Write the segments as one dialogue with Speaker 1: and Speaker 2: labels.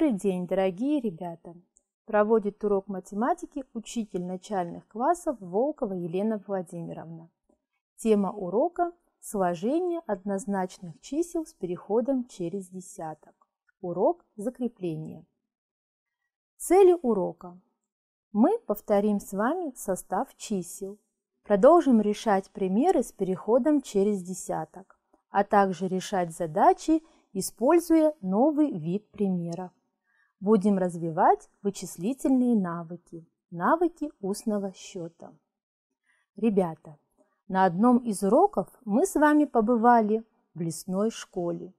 Speaker 1: Добрый день, дорогие ребята! Проводит урок математики учитель начальных классов Волкова Елена Владимировна. Тема урока – сложение однозначных чисел с переходом через десяток. Урок закрепления. Цели урока. Мы повторим с вами состав чисел. Продолжим решать примеры с переходом через десяток, а также решать задачи, используя новый вид примеров. Будем развивать вычислительные навыки, навыки устного счета. Ребята, на одном из уроков мы с вами побывали в лесной школе.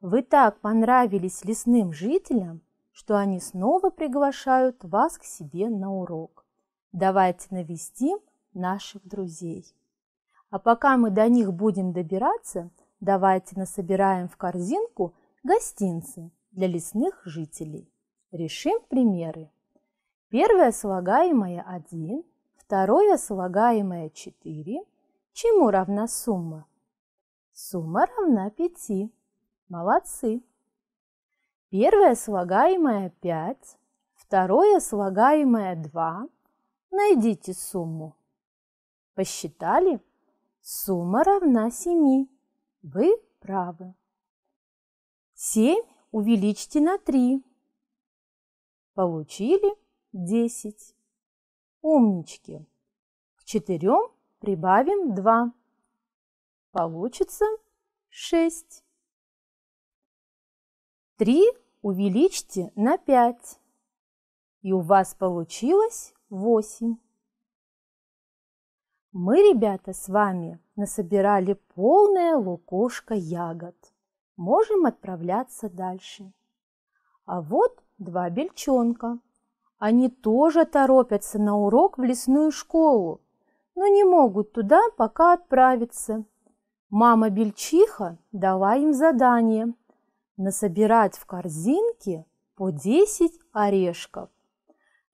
Speaker 1: Вы так понравились лесным жителям, что они снова приглашают вас к себе на урок. Давайте навестим наших друзей. А пока мы до них будем добираться, давайте насобираем в корзинку гостинцы для лесных жителей. Решим примеры. Первое слагаемое 1, второе слагаемое 4. Чему равна сумма? Сумма равна 5. Молодцы! Первое слагаемое 5, второе слагаемое 2. Найдите сумму. Посчитали? Сумма равна 7. Вы правы. 7 увеличьте на 3. Получили 10.
Speaker 2: Умнички! К четырем прибавим 2. Получится 6. 3 увеличьте на 5. И у вас получилось
Speaker 1: 8. Мы, ребята, с вами насобирали полное лукошко ягод. Можем отправляться дальше. А вот два бельчонка. Они тоже торопятся на урок в лесную школу, но не могут туда пока отправиться. Мама Бельчиха дала им задание насобирать в корзинке по 10 орешков.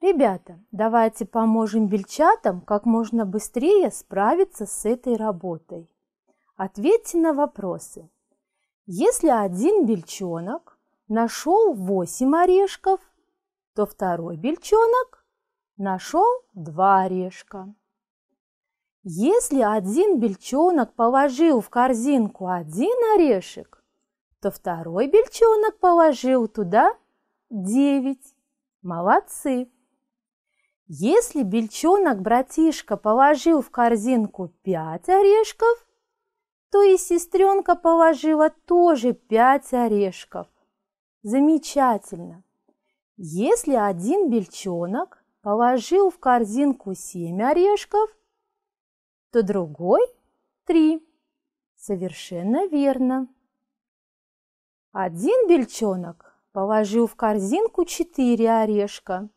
Speaker 1: Ребята, давайте поможем бельчатам как можно быстрее справиться с этой работой. Ответьте на вопросы. Если один бельчонок нашел восемь орешков, то второй бельчонок нашел два орешка. Если один бельчонок положил в корзинку один орешек, то второй бельчонок положил туда девять. Молодцы! Если бельчонок-братишка положил в корзинку пять орешков, то и сестренка положила тоже пять орешков – Замечательно! Если один бельчонок положил в корзинку семь орешков, то другой – три. Совершенно верно. Один бельчонок положил в корзинку четыре орешка,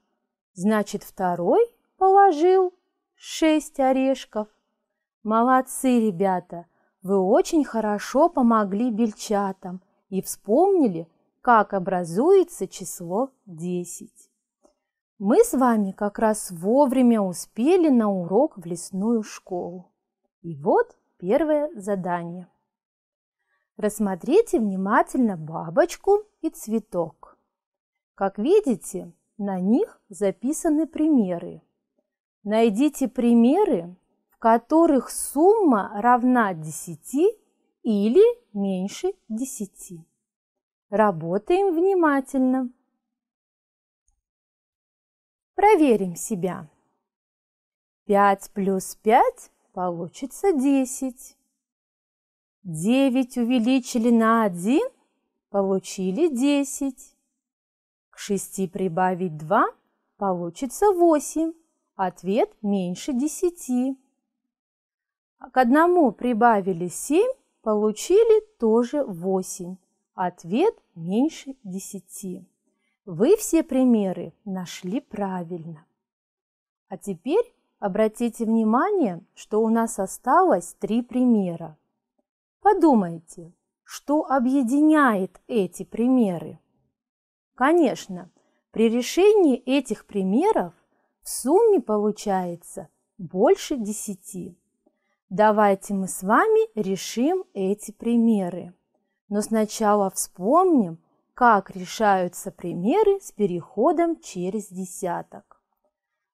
Speaker 1: значит, второй положил шесть орешков. Молодцы, ребята! Вы очень хорошо помогли бельчатам и вспомнили, как образуется число 10. Мы с вами как раз вовремя успели на урок в лесную школу. И вот первое задание. Рассмотрите внимательно бабочку и цветок. Как видите, на них записаны примеры. Найдите примеры, в которых сумма равна 10 или меньше 10. Работаем внимательно. Проверим себя. 5 плюс 5 получится 10. 9 увеличили на 1, получили 10. К 6 прибавить 2, получится 8. Ответ меньше 10. К 1 прибавили 7, получили тоже 8. Ответ меньше десяти. Вы все примеры нашли правильно. А теперь обратите внимание, что у нас осталось три примера. Подумайте, что объединяет эти примеры? Конечно, при решении этих примеров в сумме получается больше десяти. Давайте мы с вами решим эти примеры. Но сначала вспомним, как решаются примеры с переходом через десяток.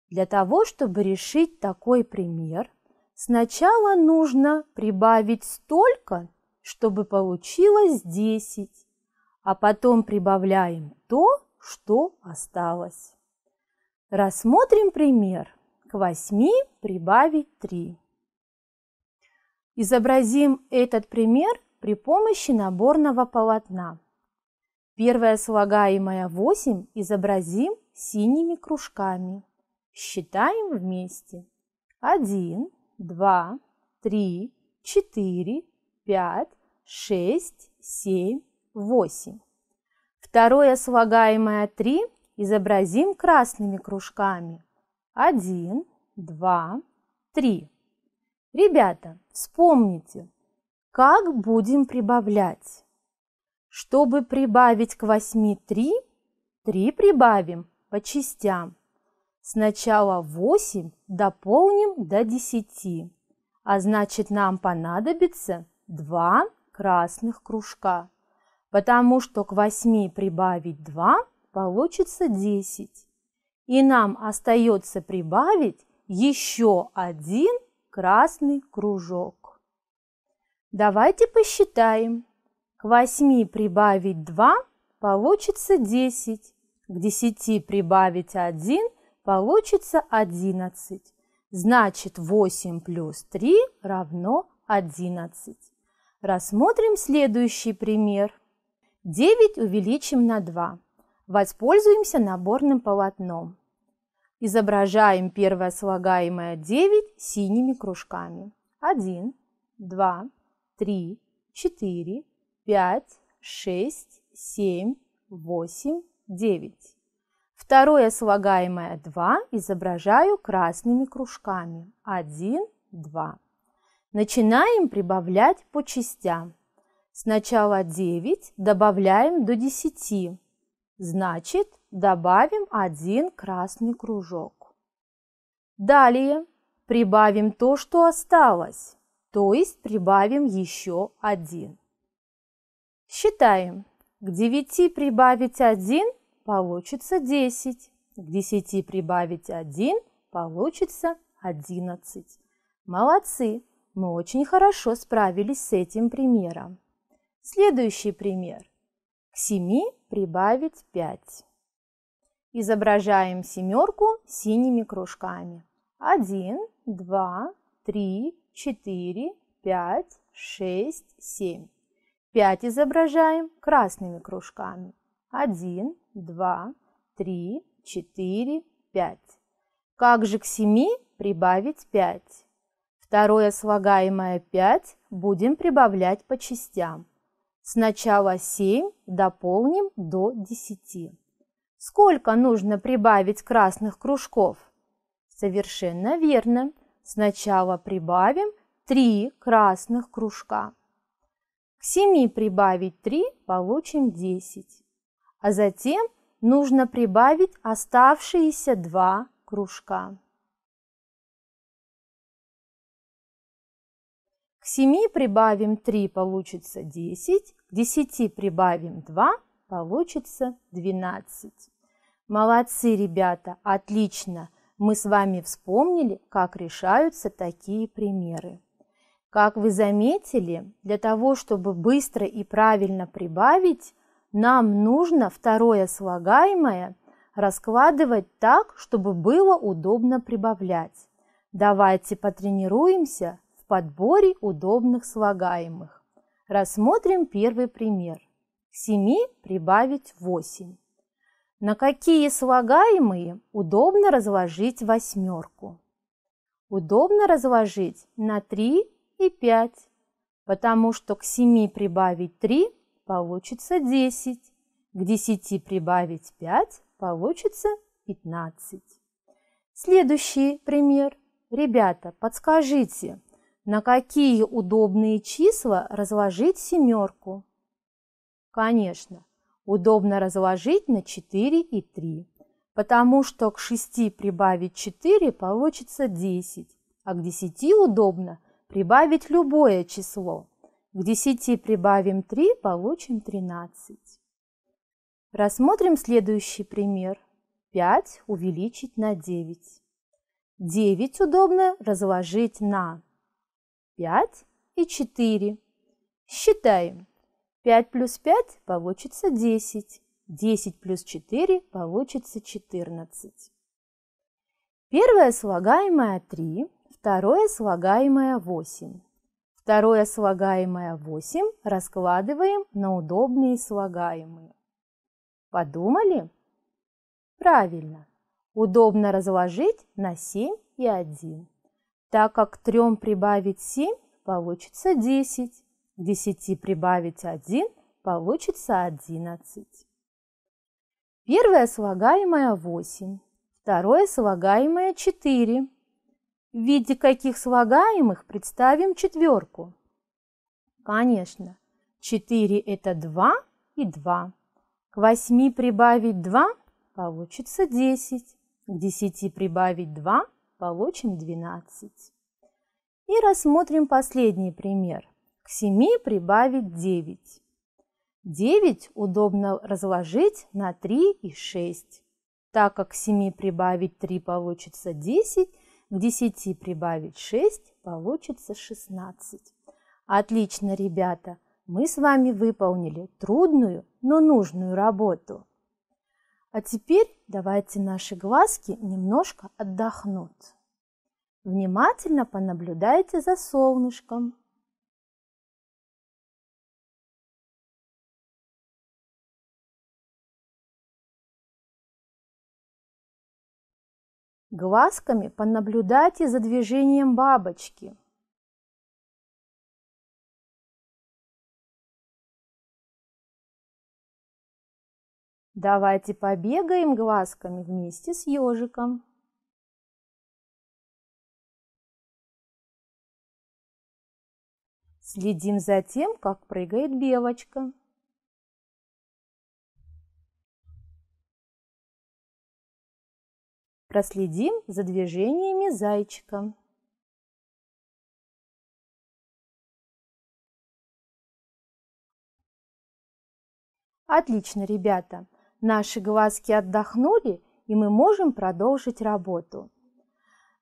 Speaker 1: Для того, чтобы решить такой пример, сначала нужно прибавить столько, чтобы получилось 10, а потом прибавляем то, что осталось. Рассмотрим пример. К 8 прибавить 3. Изобразим этот пример при помощи наборного полотна. Первое слагаемое 8 изобразим синими кружками. Считаем вместе. 1, 2, 3, 4, 5, 6, 7, 8. Второе слагаемое 3 изобразим красными кружками. 1, 2, 3. Ребята, вспомните, как будем прибавлять? Чтобы прибавить к 8 3, 3 прибавим по частям. Сначала 8 дополним до 10, а значит нам понадобится 2 красных кружка, потому что к 8 прибавить 2 получится 10. И нам остается прибавить еще один красный кружок. Давайте посчитаем. К восьми прибавить два получится десять. К десяти прибавить один получится одиннадцать. Значит, восемь плюс три равно одиннадцать. Рассмотрим следующий пример. Девять увеличим на два. Воспользуемся наборным полотном. Изображаем первое слагаемое 9 синими кружками. 1, 2, три, четыре, пять, шесть, семь, восемь, девять. Второе слагаемое 2 изображаю красными кружками. 1, 2. Начинаем прибавлять по частям. Сначала 9 добавляем до 10. Значит, добавим один красный кружок. Далее прибавим то, что осталось то есть прибавим еще один. Считаем. К 9 прибавить 1 получится 10. К 10 прибавить 1 получится 11. Молодцы! Мы очень хорошо справились с этим примером. Следующий пример. К 7 прибавить 5. Изображаем семерку синими кружками. 1, 2, 3, 4, 5, 6, 7. 5 изображаем красными кружками. 1, 2, 3, 4, 5. Как же к 7 прибавить 5? Второе слагаемое 5 будем прибавлять по частям. Сначала 7 дополним до 10. Сколько нужно прибавить красных кружков? Совершенно верно. Сначала прибавим 3 красных кружка. К 7 прибавить 3, получим 10.
Speaker 2: А затем нужно прибавить оставшиеся 2 кружка. К 7 прибавим 3, получится 10. К 10 прибавим 2,
Speaker 1: получится 12. Молодцы, ребята, отлично! мы с вами вспомнили, как решаются такие примеры. Как вы заметили, для того, чтобы быстро и правильно прибавить, нам нужно второе слагаемое раскладывать так, чтобы было удобно прибавлять. Давайте потренируемся в подборе удобных слагаемых. Рассмотрим первый пример. К 7 прибавить 8 на какие слагаемые удобно разложить восьмерку. Удобно разложить на 3 и 5, потому что к 7 прибавить 3 получится 10, к 10 прибавить 5 получится 15. Следующий пример. Ребята, подскажите, на какие удобные числа разложить семерку? Конечно, удобно разложить на 4 и 3, потому что к 6 прибавить 4 получится 10, а к 10 удобно прибавить любое число. К 10 прибавим 3, получим 13. Рассмотрим следующий пример. 5 увеличить на 9. 9 удобно разложить на 5 и 4. Считаем. 5 плюс 5 получится 10. 10 плюс 4 получится 14. Первое слагаемое 3, второе слагаемое 8. Второе слагаемое 8 раскладываем на удобные слагаемые. Подумали? Правильно. Удобно разложить на 7 и 1. Так как к 3 прибавить 7 получится 10. 10 прибавить 1 получится 11. Первое слагаемое 8, второе слагаемое 4. В виде каких слагаемых представим четверку? Конечно, 4 это 2 и 2. К 8 прибавить 2 получится 10. К 10 прибавить 2 получим 12. И рассмотрим последний пример. К 7 прибавить 9. 9 удобно разложить на 3 и 6. Так как к 7 прибавить 3 получится 10, к 10 прибавить 6 получится 16. Отлично, ребята! Мы с вами выполнили трудную, но нужную работу. А теперь давайте наши глазки немножко отдохнут.
Speaker 2: Внимательно понаблюдайте за солнышком. Глазками понаблюдайте за движением бабочки. Давайте побегаем глазками вместе с ежиком. Следим за тем, как прыгает белочка. Проследим за движениями зайчика. Отлично, ребята! Наши глазки отдохнули, и мы можем продолжить работу.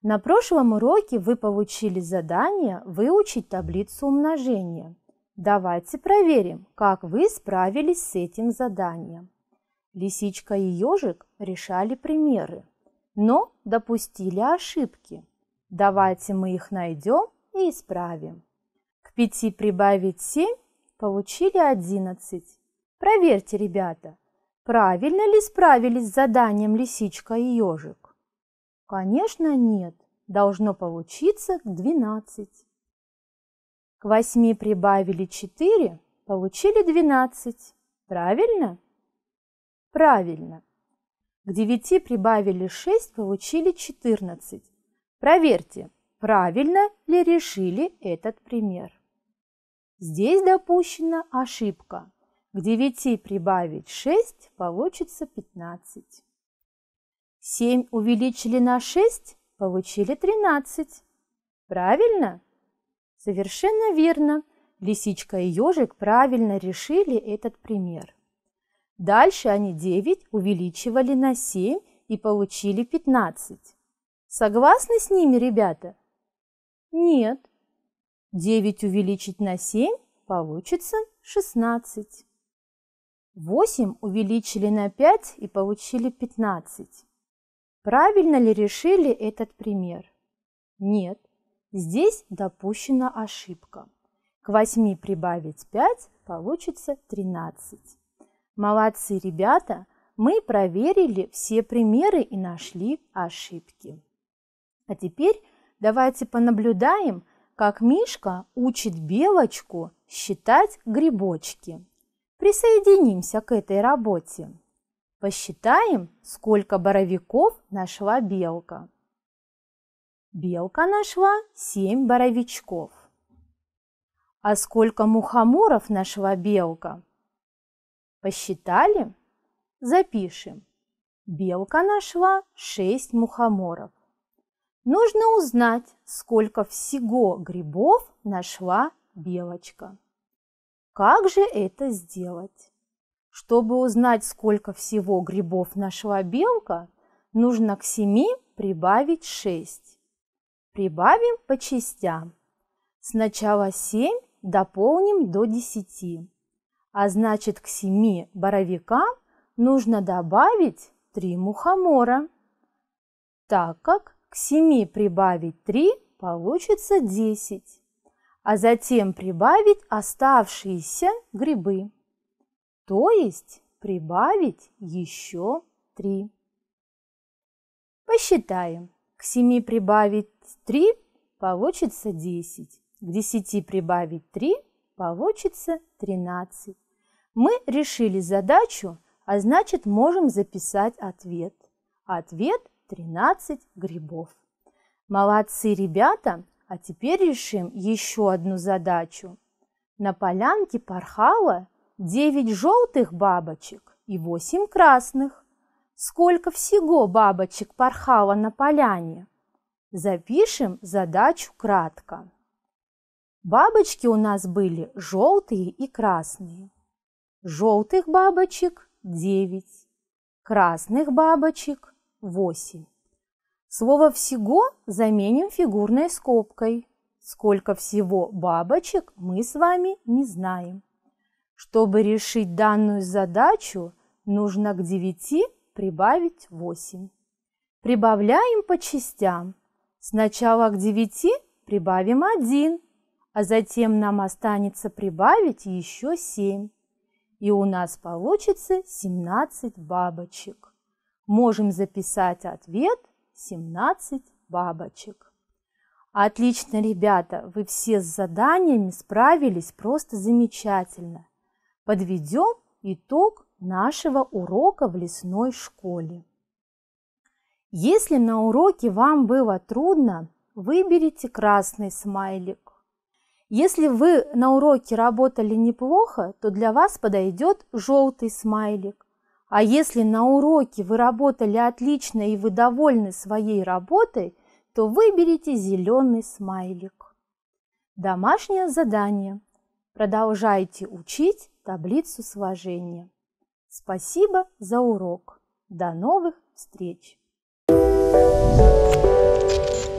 Speaker 1: На прошлом уроке вы получили задание выучить таблицу умножения. Давайте проверим, как вы справились с этим заданием. Лисичка и ежик решали примеры но допустили ошибки. Давайте мы их найдем и исправим. К 5 прибавить 7 получили 11. Проверьте, ребята, правильно ли справились с заданием лисичка и ежик? Конечно, нет. Должно получиться 12. К 8 прибавили 4, получили 12. Правильно? Правильно. К девяти прибавили шесть, получили четырнадцать. Проверьте, правильно ли решили этот пример. Здесь допущена ошибка. К девяти прибавить шесть получится пятнадцать. Семь увеличили на шесть, получили тринадцать. Правильно? Совершенно верно. Лисичка и ежик правильно решили этот пример. Дальше они 9 увеличивали на 7 и получили 15. Согласны с ними, ребята? Нет. 9 увеличить на 7 получится 16. 8 увеличили на 5 и получили 15. Правильно ли решили этот пример? Нет. Здесь допущена ошибка. К 8 прибавить 5 получится 13. Молодцы ребята, мы проверили все примеры и нашли ошибки. А теперь давайте понаблюдаем, как Мишка учит Белочку считать грибочки. Присоединимся к этой работе. Посчитаем, сколько боровиков нашла белка. Белка нашла 7 боровичков. А сколько мухоморов нашла белка? Посчитали? Запишем. Белка нашла 6 мухоморов. Нужно узнать, сколько всего грибов нашла белочка. Как же это сделать? Чтобы узнать, сколько всего грибов нашла белка, нужно к 7 прибавить 6. Прибавим по частям. Сначала 7 дополним до 10. А значит, к семи боровикам нужно добавить три мухомора, так как к семи прибавить три получится десять, а затем прибавить оставшиеся грибы, то есть прибавить еще три. Посчитаем. К семи прибавить три получится десять, К десяти прибавить три получится тринадцать. Мы решили задачу, а значит можем записать ответ. Ответ 13 грибов. Молодцы ребята, а теперь решим еще одну задачу. На полянке порхало 9 желтых бабочек и 8 красных. Сколько всего бабочек порхало на поляне? Запишем задачу кратко. Бабочки у нас были желтые и красные желтых бабочек – девять, красных бабочек – восемь. Слово «всего» заменим фигурной скобкой. Сколько всего бабочек мы с вами не знаем. Чтобы решить данную задачу, нужно к девяти прибавить восемь. Прибавляем по частям. Сначала к девяти прибавим один, а затем нам останется прибавить еще семь и у нас получится 17 бабочек. Можем записать ответ 17 бабочек. Отлично, ребята, вы все с заданиями справились просто замечательно. Подведем итог нашего урока в лесной школе. Если на уроке вам было трудно, выберите красный смайлик. Если вы на уроке работали неплохо, то для вас подойдет желтый смайлик. А если на уроке вы работали отлично и вы довольны своей работой, то выберите зеленый смайлик. Домашнее задание. Продолжайте учить таблицу сложения. Спасибо за урок. До новых встреч! Thank you.